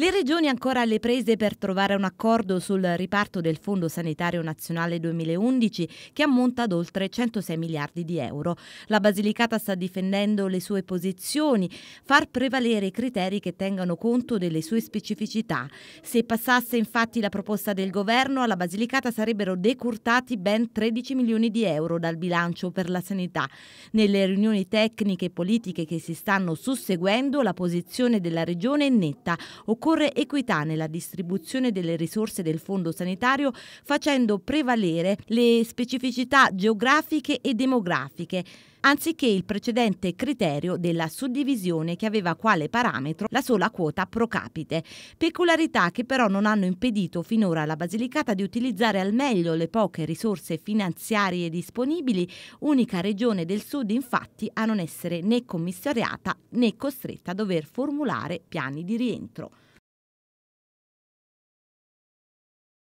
Le regioni ancora alle prese per trovare un accordo sul riparto del Fondo Sanitario Nazionale 2011 che ammonta ad oltre 106 miliardi di euro. La Basilicata sta difendendo le sue posizioni, far prevalere i criteri che tengano conto delle sue specificità. Se passasse infatti la proposta del governo, alla Basilicata sarebbero decurtati ben 13 milioni di euro dal bilancio per la sanità. Nelle riunioni tecniche e politiche che si stanno susseguendo, la posizione della regione è netta. Occorre occorre equità nella distribuzione delle risorse del fondo sanitario facendo prevalere le specificità geografiche e demografiche anziché il precedente criterio della suddivisione che aveva quale parametro la sola quota pro capite, peculiarità che però non hanno impedito finora alla Basilicata di utilizzare al meglio le poche risorse finanziarie disponibili, unica regione del sud infatti a non essere né commissariata né costretta a dover formulare piani di rientro.